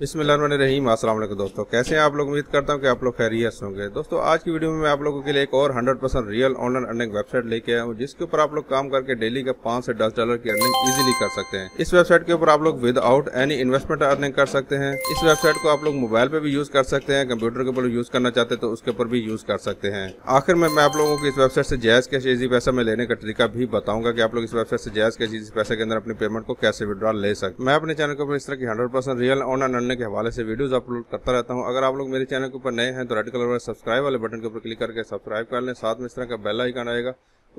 बिसमीम अस्सलाम वालेकुम दोस्तों कैसे हैं आप लोग उम्मीद करता हूं कि आप लोग खैरियत होंगे दोस्तों आज की वीडियो में मैं आप लोगों के लिए एक और 100 percent real online earning website लेके आया हूं जिसके ऊपर आप लोग काम करके डेली का पांच से दस डॉलर की अर्निंग इजीली कर सकते हैं इस वेबसाइट के ऊपर आप लोग विदाउट एनी इन्वेस्टमेंट अर्निंग कर सकते हैं इस वेबसाइट को आप लोग मोबाइल पर भी यूज कर सकते हैं कंप्यूटर के ऊपर यूज करना चाहते हैं तो उसके ऊपर भी यूज कर सकते हैं आखिर में मैं आप लोगों को इस वेबसाइट से जैज कैश इजी पैसा में लेने का तरीका भी बताऊंगा कि आप लोग इस वेबसाइट से जैज कैश इजी पैसा के अंदर अपने पेमेंट को कैसे विद्रॉल ले सकते मैं अपने चैनल के ऊपर इस तरह की हंड्रेड रियल ऑनलाइन पढ़ने के हवाले से वीडियोस अपलोड करता रहता हूं अगर आप लोग मेरे चैनल के ऊपर नए हैं तो रेड कलर वाले सब्सक्राइब वाले बटन के ऊपर क्लिक करके सब्सक्राइब कर लें साथ में इस तरह का बेल आइकन आएगा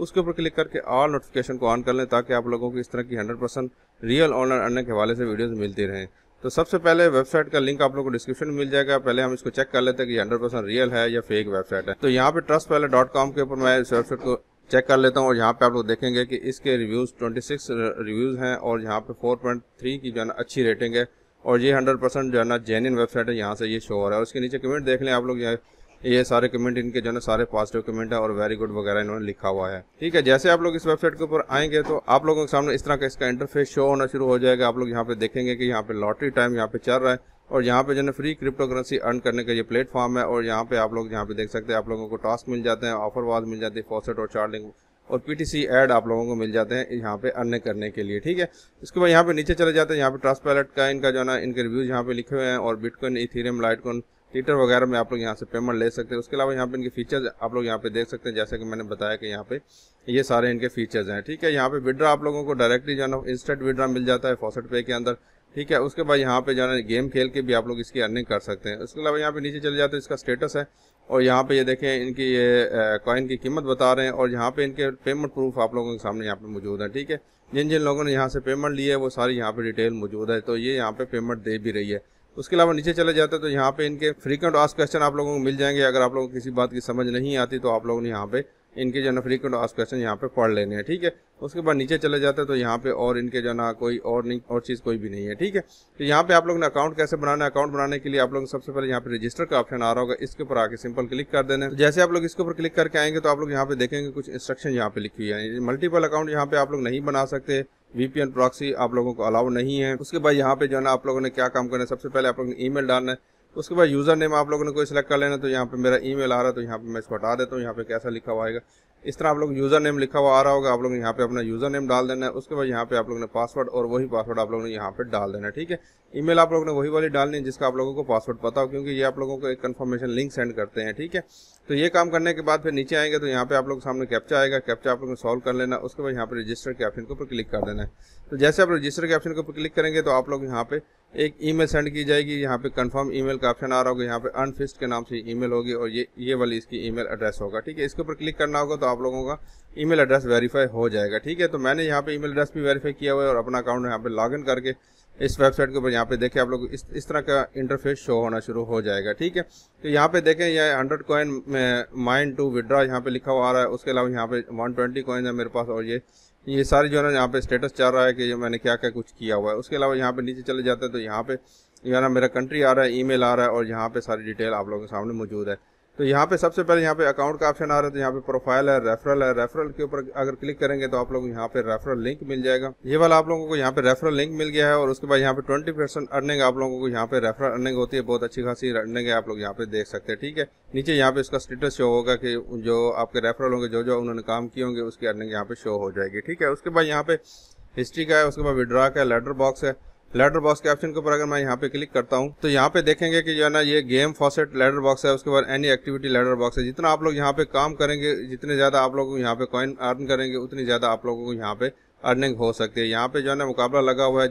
उसके ऊपर क्लिक करके ऑल नोटिफिकेशन को ऑन कर लें ताकि आप लोगों को इस तरह की hundred percent real online earning के हवाले से वीडियोज़ मिलती रहें तो सबसे पहले वेबसाइट का लिंक आप लोग को डिस्क्रिप्शन में मिल जाएगा पहले हम इसको चेक कर लेते हैं कि हंड्रेड परसेंट रियल है या फेक वेबसाइट है तो यहाँ पे ट्रस्ट पहले डॉट कॉम के ऊपर मैं इस वेबसाइट को चेक कर लेता हूँ और यहाँ पे आप लोग देखेंगे कि इसके रिव्यूज़ 26 रिव्यूज़ हैं और यहाँ पे 4.3 की जो है ना अच्छी रेटिंग है और ये हंड्रेड परसेंट जो है ना जेन्यन वेबसाइट है यहाँ से ये शो हो रहा है उसके नीचे कमेंट देख लें आप लोग ये सारे कमेंट इनके जो है सारे पॉजिटिव कमेंट है और वेरी गुड वगैरह इन्होंने लिखा हुआ है ठीक है जैसे आप लोग इस वेबसाइट के ऊपर आएंगे तो आप लोगों के सामने इस तरह का इसका इंटरफेस शो होना शुरू हो जाएगा आप लोग यहाँ पे देखेंगे कि यहाँ पे लॉटरी टाइम यहाँ पे चल रहा है और यहाँ पे जो है फ्री क्रिप्टो करेंसी अर्न करने का ये प्लेटफॉर्म है और यहाँ पे आप लोग यहाँ पे देख सकते हैं आप लोगों को टास्क मिल जाते हैं ऑफर वाज मिल जाती है फॉसेट और चार्जिंग और पीटीसी ऐड आप लोगों को मिल जाते हैं यहाँ पे अन्य करने के लिए ठीक है इसके बाद यहाँ पे नीचे चले जाते हैं यहाँ पे ट्रांसपैलेट का इनका जो है ना इनके रिव्यूज यहाँ पे लिखे हुए हैं और बिटकॉइन इथेरियम लाइटकॉइन ट्विटर वगैरह में आप लोग यहाँ से पेमेंट ले सकते हैं उसके अलावा यहाँ पे इनके फीचर्स आप लोग यहाँ पे देख सकते हैं जैसे कि मैंने बताया कि यहाँ पे ये सारे इनके फीचर्स हैं ठीक है यहाँ पे विड्रा आप लोगों को डायरेक्टली जो है ना इंस्टेंट विड्रा मिल जाता है फॉसेट पे के अंदर ठीक है उसके बाद यहाँ पे जो है गेम खेल के भी आप लोग इसकी अर्निंग कर सकते हैं उसके अलावा यहाँ पे नीचे चले जाते हैं इसका स्टेटस है और यहाँ पे ये देखें इनकी ये कॉइन की कीमत बता रहे हैं और यहाँ पे इनके पेमेंट प्रूफ आप लोगों के सामने यहाँ पे मौजूद है ठीक है जिन जिन लोगों ने यहाँ से पेमेंट ली है वो सारी यहाँ पे डिटेल मौजूद है तो ये यहाँ पे पेमेंट दे भी रही है उसके अलावा नीचे चले जाते हैं तो यहाँ पे इनके फ्रीकेंट आस्क क्वेश्चन आप लोगों को मिल जाएंगे अगर आप लोगों को किसी बात की समझ नहीं आती तो आप लोगों ने यहाँ पे इनके जो है ना फ्रीक्वेंट आस क्वेश्चन यहाँ पे पढ़ लेने हैं ठीक है उसके बाद नीचे चले जाते हैं तो यहाँ पे और इनके जो ना कोई और नहीं और चीज़ कोई भी नहीं है ठीक है तो यहाँ पे आप लोग ने अकाउंट कैसे बनाना है अकाउंट बनाने के लिए आप लोग सबसे पहले यहाँ पे रजिस्टर का ऑप्शन आ रहा होगा इसके ऊपर आके सिंपल क्लिक कर देना तो जैसे आप लोग इसके ऊपर क्लिक करके आएंगे तो आप लोग यहाँ पे देखेंगे कुछ इंस्ट्रक्शन यहाँ पे लिखी हुई है मल्टीपल अकाउंट यहाँ पे आप लोग नहीं बना सकते वीपीएन प्रॉक्सी आप लोगों को अलाउ नहीं है उसके बाद यहाँ पे जो है ना आप लोगों ने क्या काम करना है सबसे पहले आप लोगों ने मेल डालना है उसके बाद यूज़र नेम आप लोगों ने कोई सिलेक्ट कर लेना तो यहाँ पे मेरा ईमेल आ रहा है तो यहाँ पे मैं इसको हटा देता हूँ यहाँ पे कैसा लिखा हुआ आएगा इस तरह आप लोग यूज़र नेम लिखा हुआ आ रहा होगा आप लोग यहाँ पे अपना यूज़र नेम डाल देना है उसके बाद यहाँ पे आप लोगों ने पासवर्ड और वही पासवर्ड आप लोगों ने यहाँ पे डाल देना है ठीक है ई आप लोगों ने वही वाली डालनी है जिसका आप लोगों को पासवर्ड पता हो क्योंकि ये आप लोगों को एक कन्फर्मेशन लिंक सेंड करते हैं ठीक है तो ये काम करने के बाद फिर नीचे आएंगे तो यहाँ पे आप लोग सामने कैप्चा आएगा कैप्चा आप लोगों ने सॉल्व कर लेना उसके बाद यहाँ पे रजिस्टर के ऑप्शन के ऊपर क्लिक कर देना है तो जैसे आप रजिस्टर के ऑप्शन के ऊपर क्लिक करेंगे तो आप लोग यहाँ पे एक ईमेल सेंड की जाएगी यहाँ पे कंफर्म ईमेल का ऑप्शन आ रहा होगा यहाँ पे अनफिस्ट के नाम से ईमेल होगी और ये ये वाली इसकी ईमेल एड्रेस होगा ठीक है इसके ऊपर क्लिक करना होगा तो आप लोगों का ईमेल एड्रेस वेरीफाई हो जाएगा ठीक है तो मैंने यहाँ पे ईमेल एड्रेस भी वेरीफाई किया हुआ है और अपना अकाउंट यहाँ पे लॉग करके इस वेबसाइट के ऊपर यहाँ पे देखें आप लोग इस इस तरह का इंटरफेस शो होना शुरू हो जाएगा ठीक है तो यहाँ पे देखें यह hundred coin mine to withdraw यहाँ पे लिखा हुआ आ रहा है उसके अलावा यहाँ पे वन ट्वेंटी कॉइन है मेरे पास और ये ये सारे जो है ना यहाँ पे स्टेटस चाह रहा है कि जो मैंने क्या क्या कुछ किया हुआ है उसके अलावा यहाँ पे नीचे चले जाते हैं तो यहाँ पे जो है ना मेरा कंट्री आ रहा है ईमेल आ रहा है और यहाँ पे सारी डिटेल आप लोगों के सामने मौजूद है तो यहाँ पे सबसे पहले यहाँ पे अकाउंट का ऑप्शन आ रहा है तो यहाँ पे प्रोफाइल है रेफरल है रेफरल के ऊपर अगर क्लिक करेंगे तो आप लोग यहाँ पे रेफरल लिंक मिल जाएगा ये वाला आप लोगों को यहाँ पे रेफरल लिंक मिल गया है और उसके बाद यहाँ पे ट्वेंटी परसेंट अर्निंग आप लोगों को यहाँ पे रेफरल अर्निंग होती है बहुत अच्छी खासी अर्निंग है आप लोग यहाँ पे देख सकते हैं ठीक है नीचे यहाँ पे इसका स्टेटस शो होगा कि जो आपके रेफरल होंगे जो जो उन्होंने काम किए होंगे उसकी अर्निंग यहाँ पे शो हो जाएगी ठीक है उसके बाद यहाँ पे हिस्ट्री का है उसके बाद विड्रा का है लेटर बॉक्स है लेटर बॉक्स के ऑप्शन के ऊपर अगर मैं यहाँ पे क्लिक करता हूँ तो यहाँ पे देखेंगे कि जो है ना ये गेम फॉसेट लेटर बॉक्स है उसके बाद एनी एक्टिविटी लेटर बॉक्स है जितना आप लोग यहाँ पे काम करेंगे जितने ज्यादा आप लोग यहाँ पे कॉइन अर्न करेंगे उतनी ज्यादा आप लोगों को यहाँ पे अर्निंग हो सकती है यहाँ पे जो है ना मुकाबला लगा हुआ है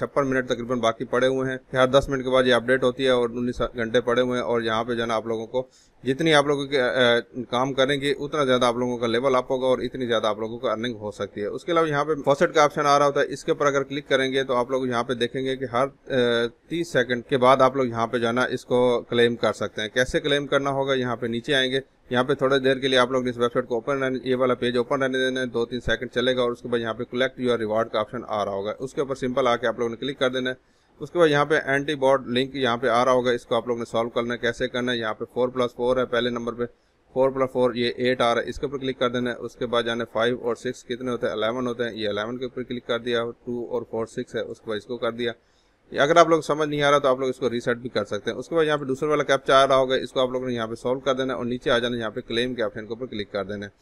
छप्पन मिनट तकरीबन बाकी पड़े हुए हैं हर दस मिनट के बाद ये अपडेट होती है और उन्नीस घंटे पड़े हुए हैं और यहाँ पे जो है ना आप लोगों को जितनी आप लोगों के काम करेंगे उतना ज़्यादा आप लोगों का लेवल अप होगा और इतनी ज़्यादा आप लोगों को अर्निंग हो सकती है उसके अलावा यहाँ पे फॉसेट का ऑप्शन आ रहा होता है इसके ऊपर अगर क्लिक करेंगे तो आप लोग यहाँ पे देखेंगे कि हर तीस सेकंड के बाद आप लोग यहाँ पे जाना इसको क्लेम कर सकते हैं कैसे क्लेम करना होगा यहाँ पे नीचे आएंगे यहाँ पे थोड़ी देर के लिए आप लोग इस वेबसाइट को ओपन रहने ये वाला पेज ओपन रहने देना है दो तीन सेकंड चलेगा और उसके बाद यहाँ पे कलेक्ट योर रिवार्ड का ऑप्शन आ रहा होगा उसके ऊपर सिंपल आके आप लोगों ने क्लिक कर देना है उसके बाद यहाँ पे एंटी बॉड लिंक यहाँ पे आ रहा होगा इसको आप लोग ने सॉल्व करना है कैसे करना है यहाँ पे फोर प्लस फोर है पहले नंबर पे फोर प्लस फोर ये एट आ रहा है इसके ऊपर क्लिक कर देना है उसके बाद जाना फाइव और सिक्स कितने होते हैं अलेवन होते हैं ये अलेवन के ऊपर क्लिक कर दिया टू और फोर सिक्स है उसके बाद इसको कर दिया अगर आप लोग समझ नहीं आ रहा तो आप लोग इसको रीसेट भी कर सकते हैं उसके बाद यहाँ पे दूसरे वाला कैप्चा आ रहा होगा इसको आप लोगों ने यहाँ पे सॉल्व कर देना है और नीचे आ जाना यहाँ पे क्लेम के ऑप्शन के ऊपर क्लिक कर देना है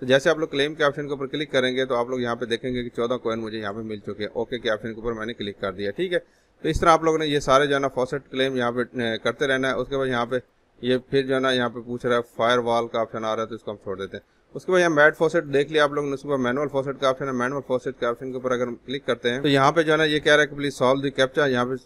तो जैसे आप लोग क्लेम के ऑप्शन के ऊपर क्लिक करेंगे तो आप लोग यहाँ पे देखेंगे कि चौदह कॉइन मुझे यहाँ पे मिल चुके हैं ओके के ऑप्शन के ऊपर मैंने क्लिक कर दिया ठीक है तो इस तरह आप लोगों ने ये सारे जो है ना फॉसेट क्लेम यहाँ पे करते रहना है उसके बाद यहाँ पे ये फिर जो है ना यहाँ पे पूछ रहा है फायर वॉल का ऑप्शन आ रहा है तो इसको हम छोड़ देते हैं उसके बाद यहाँ मैट फोसेट देख लिया आप लोग ने उसके मैनुअल फोसेट का ऑप्शन है मैनुअल फॉसेट के ऑप्शन के ऊपर अगर क्लिक करते हैं तो यहाँ पे जो है ना ये कह रहा है कि प्लीज सॉल्व दी कैप्चा यहाँ पे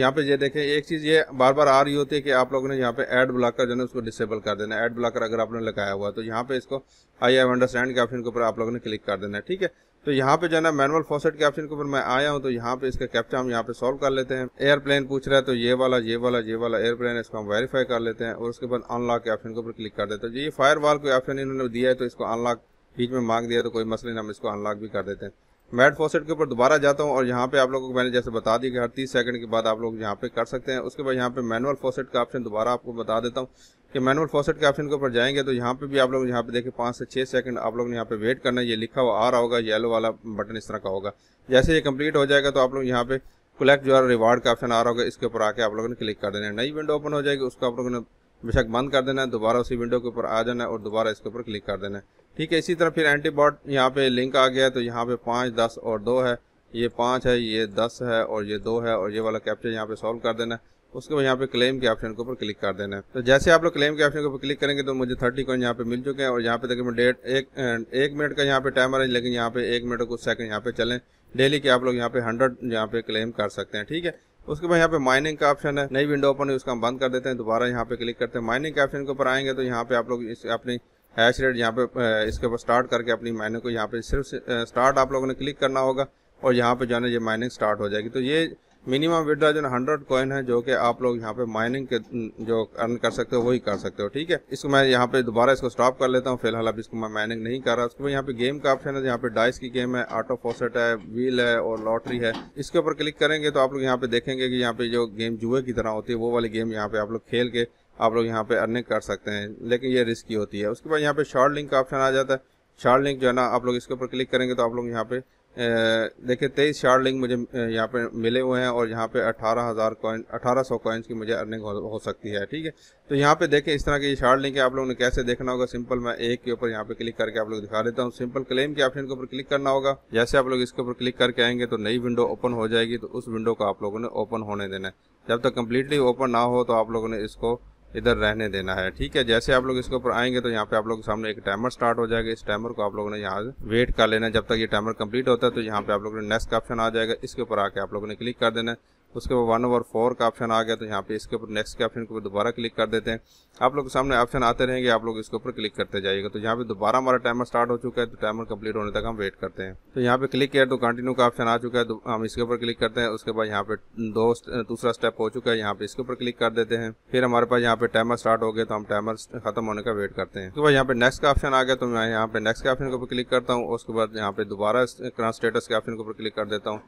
यहाँ पे ये देखें एक चीज़ ये बार बार आ रही होती है कि आप लोगों ने यहाँ पे एड ब्लॉकर जो है उसको डिसेबल कर देना एड ब्लॉकर अगर आपने लगाया हुआ तो यहाँ पे इसको आई हैव अंडरस्टैंड के ऑप्शन के ऊपर आप लोगों ने क्लिक कर देना है ठीक है तो यहाँ पे जाना मैनुअल फॉसेट के ऑप्शन के ऊपर मैं आया हूँ तो यहाँ पे इसका कैप्चा हम यहाँ पे सॉल्व कर लेते हैं एयरप्लेन पूछ रहा है तो ये वाला ये वाला ये वाला एयरप्लेन है इसको हम वेरीफाई कर लेते हैं और उसके बाद अनलॉक के ऑप्शन के ऊपर क्लिक कर देते हैं तो ये फायर वाल कोई ऑप्शन इन्होंने दिया है तो इसको अनलॉक बीच में मांग दिया तो कोई मसले नहीं हम इसको अनलॉक भी कर देते हैं मैट फॉसेट के ऊपर दोबारा जाता हूँ और यहाँ पे आप लोगों को मैंने जैसे बता दी कि हर तीस सेकंड के बाद आप लोग यहाँ पे कर सकते हैं उसके बाद यहाँ पे मैनुअल फॉसेट का ऑप्शन दोबारा आपको बता देता हूँ कि मैनुअल फॉसेट के ऑप्शन के ऊपर जाएंगे तो यहाँ पे भी आप लोग यहाँ पे देखें पाँच से छः सेकंड आप लोग यहाँ पे वेट करना ये लिखा हुआ आ रहा होगा येलो वाला बटन इस तरह का होगा जैसे ये कम्प्लीट हो जाएगा तो आप लोग यहाँ पे कलेक्ट जो है रिवार्ड का ऑप्शन आ रहा होगा इसके ऊपर आके आप लोगों ने क्लिक कर देना है नई विंडो ओपन हो जाएगी उसको आप लोगों ने बेशक बंद कर देना है दोबारा उसी विंडो के ऊपर आ जाना है और दोबारा इसके ऊपर क्लिक कर देना है ठीक है इसी तरह फिर एंटीबॉड यहाँ पे लिंक आ गया तो यहाँ पे पाँच दस और दो है ये पाँच है ये दस है और ये दो है और ये वाला कैप्चर यहाँ पे सॉल्व कर देना है उसके बाद यहाँ पे क्लेम के ऑप्शन के ऊपर क्लिक कर देना है तो जैसे आप लोग क्लेम के ऑप्शन के ऊपर क्लिक करेंगे तो मुझे थर्टी कॉइन यहाँ पे मिल चुके हैं और यहाँ पे तकरीबन डेढ़ एक एक मिनट का यहाँ पे टाइमर है लेकिन यहाँ पे एक मिनट और कुछ सेकंड यहाँ पे चलें डेली के आप लोग यहाँ पे हंड्रेड यहाँ पे क्लेम कर सकते हैं ठीक है उसके बाद यहाँ पे माइनिंग का ऑप्शन है नई विंडो ओपन है उसका हम बंद कर देते हैं दोबारा यहाँ पे क्लिक करते हैं माइनिंग के ऑप्शन के ऊपर आएंगे तो यहाँ पे आप लोग अपनी हैश रेट यहाँ पे इसके ऊपर स्टार्ट करके अपनी माइनिंग को यहाँ पे सिर्फ स्टार्ट आप लोगों ने क्लिक करना होगा और यहाँ पे जो है ये माइनिंग स्टार्ट हो जाएगी तो ये मिनिमम विड्रा जो है हंड्रेड कॉइन है जो कि आप लोग यहाँ पे माइनिंग के जो अर्न कर सकते हो वही कर सकते हो ठीक है इसको मैं यहाँ पे दोबारा इसको स्टॉप कर लेता हूँ फिलहाल अब इसको मैं माइनिंग नहीं कर रहा उसके बाद यहाँ पे गेम का ऑप्शन है यहाँ पे डाइस की गेम है ऑटो फोसेट है व्हील है और लॉटरी है इसके ऊपर क्लिक करेंगे तो आप लोग यहाँ पे देखेंगे कि यहाँ पे जो गेम जुए की तरह होती है वो वाली गेम यहाँ पे आप लोग खेल के आप लोग यहाँ पे अर्निंग कर सकते हैं लेकिन ये रिस्की होती है उसके बाद यहाँ पे शॉर्ट लिंक का ऑप्शन आ जाता है शार्ट लिंक जो है ना आप लोग इसके ऊपर क्लिक करेंगे तो आप लोग यहाँ पे देखिए तेईस शार्ट लिंक मुझे यहाँ पे मिले हुए हैं और यहाँ पे अठारह हज़ार कॉइन अठारह सौ कॉइन्स की मुझे अर्निंग हो, हो सकती है ठीक है तो यहाँ पे देखें इस तरह की शार्ट लिंक है आप लोगों ने कैसे देखना होगा सिंपल मैं एक के ऊपर यहाँ पे क्लिक करके आप लोग दिखा देता हूँ सिंपल क्लेम के ऑप्शन के ऊपर क्लिक करना होगा जैसे आप लोग इसके ऊपर क्लिक करके आएंगे तो नई विंडो ओपन हो जाएगी तो उस विंडो को आप लोगों ने ओपन होने देना है जब तक कम्प्लीटली ओपन ना हो तो आप लोगों ने इसको इधर रहने देना है ठीक है जैसे आप लोग इसके ऊपर आएंगे तो यहाँ पे आप लोग सामने एक टाइमर स्टार्ट हो जाएगा इस टाइमर को आप लोगों ने यहाँ वेट कर लेना जब तक ये टाइमर कंप्लीट होता है तो यहाँ पे आप लोगों ने नेक्स्ट का ऑप्शन आ जाएगा इसके ऊपर आके आप लोगों ने क्लिक कर देना उसके बाद वन ओवर फोर का ऑप्शन आ गया तो यहाँ पे इसके ऊपर नेक्स्ट के ऑप्शन के ऊपर दोबारा क्लिक कर देते हैं आप लोग के सामने ऑप्शन आते रहेंगे आप लोग इसके ऊपर क्लिक करते जाइएगा तो यहाँ पे दोबारा हमारा टाइमर स्टार्ट हो चुका है तो टाइमर कंप्लीट होने तक हम वेट करते हैं तो यहाँ पे क्लिक किया तो कंटिन्यू का ऑप्शन आ चुका है तो हम इसके ऊपर क्लिक करते हैं उसके बाद यहाँ पे दो दूसरा स्टेप हो चुका है यहाँ पे इसके ऊपर क्लिक कर देते हैं फिर हमारे पास यहाँ पे टाइमर स्टार्ट हो गया तो हम टाइमर खत्म होने का वेट करते हैं तो यहाँ पे नेक्स्ट का ऑप्शन आ गया तो मैं यहाँ पे नेक्स्ट के ऑप्शन के ऊपर क्लिक करता हूँ उसके बाद यहाँ पे दोबारा करंट स्टेटस के ऑप्शन के ऊपर क्लिक कर देता हूँ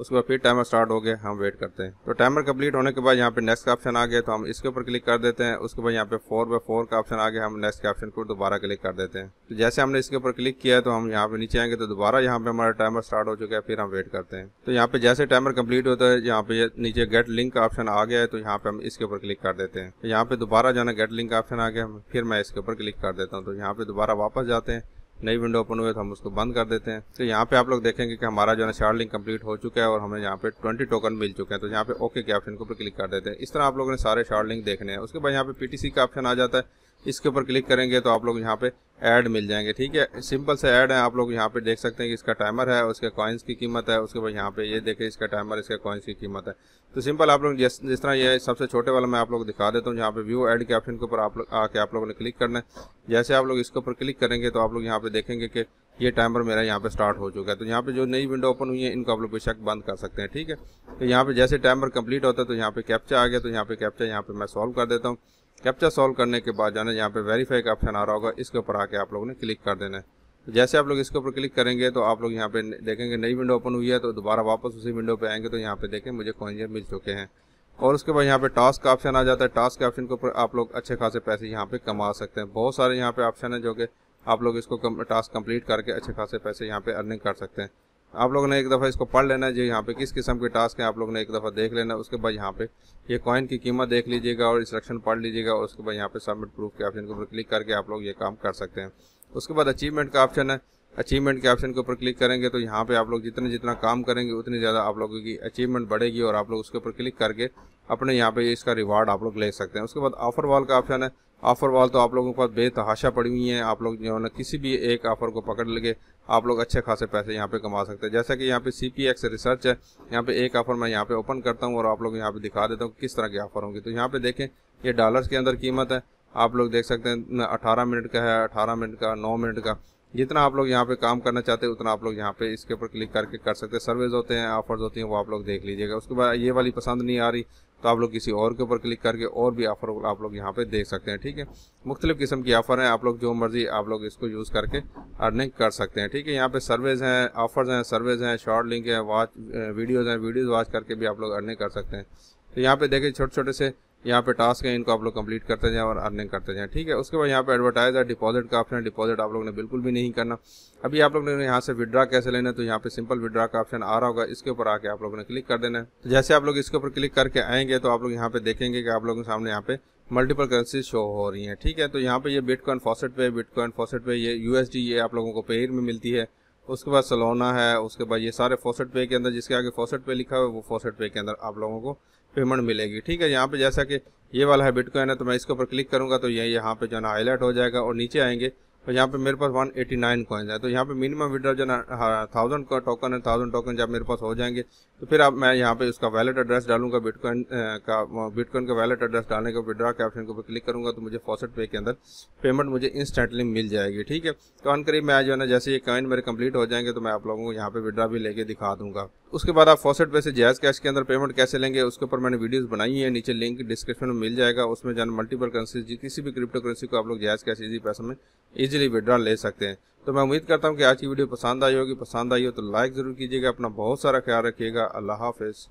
उसके बाद फिर टाइमर स्टार्ट हो गया हम वेट करते हैं तो टाइमर कंप्लीट होने के बाद यहाँ पे नेक्स्ट का ऑप्शन आ गया तो हम इसके ऊपर क्लिक कर देते हैं उसके बाद यहाँ पे फोर बाय फोर का ऑप्शन आ गया हम नेक्स्ट के ऑप्शन को दोबारा क्लिक कर देते हैं तो जैसे हमने इसके ऊपर क्लिक किया तो हम यहाँ पे नीचे आएंगे तो दोबारा यहाँ पे हमारा टाइमर स्टार्ट हो चुका है फिर हम वेट करते हैं तो यहाँ पे जैसे टाइमर कम्प्लीट होता है यहाँ पे नीचे गेट लिंक का ऑप्शन आ गया है तो यहाँ पे हम इसके ऊपर क्लिक कर देते हैं तो यहाँ पे दोबारा जाना गेट लिंक का ऑप्शन आ गया फिर मैं इसके ऊपर क्लिक कर देता हूँ तो यहाँ पे दोबारा वापस जाते हैं नई विंडो ओपन हुए तो हम उसको बंद कर देते हैं तो यहाँ पे आप लोग देखेंगे कि हमारा जो है शार्ड लिंक कम्प्लीट हो चुका है और हमें यहाँ पे 20 टोकन मिल चुके हैं तो यहाँ पे ओके के ऑप्शन के ऊपर क्लिक कर देते हैं इस तरह आप लोगों ने सारे शार्ड लिंक देखने हैं उसके बाद यहाँ पे पीटीसी का ऑप्शन आ जाता है इसके ऊपर क्लिक करेंगे तो आप लोग यहाँ पे ऐड मिल जाएंगे ठीक है सिंपल से ऐड है आप लोग यहाँ पे देख सकते हैं कि इसका टाइमर है उसके कॉइन्स की कीमत है उसके बाद यहाँ पे ये देखें इसका टाइमर इसके कॉइन्स की कीमत है तो सिंपल आप लोग जिस जिस तरह ये सबसे छोटे वाला मैं आप लोग दिखा देता हूँ यहाँ पे व्यू ऐड के ऑप्शन के ऊपर आप लोग आके आप लोगों ने क्लिक करना है जैसे आप लोग इसके ऊपर क्लिक करेंगे तो आप लोग यहाँ पे देखेंगे कि ये टाइमर मेरा यहाँ पे स्टार्ट हो चुका है तो यहाँ पे जो नई विंडो ओपन हुई है इनको आप लोग बेशक बंद कर सकते हैं ठीक है तो यहाँ पे जैसे टाइमर कंप्लीट होता है तो यहाँ पे कैप्चा आ गया तो यहाँ पे कैप्चा यहाँ पे मैं सॉल्व कर देता हूँ कैप्चा सॉल्व करने के बाद जाना यहाँ पे वेरीफाई का ऑप्शन आ रहा होगा इसके ऊपर आके आप लोगों ने क्लिक कर देना है जैसे आप लोग इसके ऊपर क्लिक करेंगे तो आप लोग यहाँ पे देखेंगे नई विंडो ओपन हुई है तो दोबारा वापस उसी विंडो पे आएंगे तो यहाँ पे देखें मुझे कॉइंजर मिल चुके हैं और उसके बाद यहाँ पे टास्क का ऑप्शन आ जाता है टास्क के ऑप्शन के ऊपर आप लोग अच्छे खासे पैसे यहाँ पे कमा सकते हैं बहुत सारे यहाँ पे ऑप्शन है जो कि आप लोग इसको टास्क कंप्लीट करके अच्छे खासे पैसे यहाँ पे अर्निंग कर सकते हैं आप लोगों ने एक दफ़ा इसको पढ़ लेना जो यहाँ पे किस किस्म के टास्क हैं आप लोगों ने एक दफ़ा देख लेना उसके बाद यहाँ पे ये कॉइन की कीमत देख लीजिएगा और इंस्ट्रक्शन पढ़ लीजिएगा और उसके बाद यहाँ पे सबमिट प्रूफ के ऑप्शन के ऊपर क्लिक करके आप लोग ये काम कर सकते हैं उसके बाद अचीवमेंट का ऑप्शन है अचीवमेंट के ऑप्शन के ऊपर क्लिक करेंगे तो यहाँ पे आप लोग जितने जितना काम करेंगे उतनी ज़्यादा आप लोगों की अचीवमेंट बढ़ेगी और आप लोग उसके ऊपर क्लिक करके अपने यहाँ पे इसका रिवार्ड आप लोग ले सकते हैं उसके बाद ऑफर वॉल का ऑप्शन है ऑफर वॉल तो आप लोगों के पास बेतहाशा पड़ी हुई है आप लोग जो है ना किसी भी एक ऑफर को पकड़ लेंगे आप लोग अच्छे खासे पैसे यहाँ पे कमा सकते हैं जैसा कि यहाँ पे सी पी एक्स रिसर्च है यहाँ पे एक ऑफ़र मैं यहाँ पे ओपन करता हूँ और आप लोग यहाँ पे दिखा देता हूँ किस तरह की ऑफ़र होंगी तो यहाँ पे देखें ये डॉलर्स के अंदर कीमत है आप लोग देख सकते हैं अठारह मिनट का है अठारह मिनट का नौ मिनट का जितना आप लोग यहाँ पे काम करना चाहते हैं उतना आप लोग यहाँ पे इसके ऊपर क्लिक करके कर सकते हैं सर्वेज होते हैं ऑफर्स होती हैं वो आप लोग देख लीजिएगा उसके बाद ये वाली पसंद नहीं आ रही तो आप लोग किसी और के ऊपर क्लिक करके और भी ऑफर आप लोग यहाँ पे देख सकते हैं ठीक है मुख्तलिफ किस्म की ऑफ़र हैं आप लोग जो मर्ज़ी आप लोग इसको यूज़ करके अर्निंग कर सकते हैं ठीक है यहाँ पे सर्वेज हैं ऑफ़र्स हैं सर्वेज हैं शॉर्ट लिंक हैं वॉच वीडियोज़ हैं वीडियोज़ वॉच करके भी आप लोग अर्निंग कर सकते हैं तो यहाँ पे देखिए छोटे छोटे से यहाँ पे टास्क है इनको आप लोग कंप्लीट करते जाएं और अर्निंग करते जाएं ठीक है उसके बाद यहाँ पे एडवर्टाइज है डिपॉजिट का ऑप्शन है डिपॉजिट आप लोग ने बिल्कुल भी नहीं करना अभी आप लोग ने यहाँ से विड्रा कैसे लेना है तो यहाँ पे सिंपल विड्रा का ऑप्शन आ रहा होगा इसके ऊपर आके आप लोगों ने क्लिक कर देना है तो जैसे आप लोग इसके ऊपर क्लिक करके आएंगे तो आप लोग यहाँ पे देखेंगे कि आप लोगों के सामने यहाँ पे मल्टीपल करेंसी शो हो रही है ठीक है तो यहाँ पे ये बिटकॉइन फॉसेट पे बिटकॉइन फॉसेट पे ये यूएसडी ये आप लोगों को पेयर में मिलती है उसके बाद सलोना है उसके बाद ये सारे फोसेट पे के अंदर जिसके आगे फोसेट पे लिखा हुआ है वो फोसेट पे के अंदर आप लोगों को पेमेंट मिलेगी ठीक है यहाँ पे जैसा कि ये वाला है बिटकॉइन है तो मैं इसके ऊपर क्लिक करूँगा तो ये यहाँ पे जो है हाईलाइट हो जाएगा और नीचे आएंगे तो यहाँ पे मेरे पास 189 एटी नाइन है तो यहाँ पे मिनिमम विड्रॉ जो थाउजेंड हाँ, का टोकन है थाउजेंड टोकन जब मेरे पास हो जाएंगे तो फिर आप मैं यहाँ पे उसका वैलेट एड्रेस डालूंगा बिटकॉइन का बिटकॉइन का वैलेट एड्रेस डालने का विड्रॉ के ऑप्शन के ऊपर क्लिक करूंगा तो मुझे फॉसेट पे के अंदर पेमेंट मुझे इंस्टेंटली मिल जाएगी ठीक है तो अन करीब मैं जो है ना जैसे ये कॉइन मेरे कंप्लीट हो जाएंगे तो मैं आप लोगों को यहाँ पे विड्रा भी लेके दिखा दूंगा उसके बाद आप फॉसेट पैसे जायज कैश के अंदर पेमेंट कैसे लेंगे उसके ऊपर मैंने वीडियोस बनाई है नीचे लिंक डिस्क्रिप्शन में मिल जाएगा उसमें जान मल्टीपल करेंसी किसी भी क्रिप्टो करेंसी को आप लोग जैज कैश इजी पैसों में इजीली विड्रॉ ले सकते हैं तो मैं उम्मीद करता हूँ कि आज की वीडियो पसंद आई होगी पसंद आई हो तो लाइक ज़रूर कीजिएगा अपना बहुत सारा ख्याल रखिएगा अल्लाह हाफिज़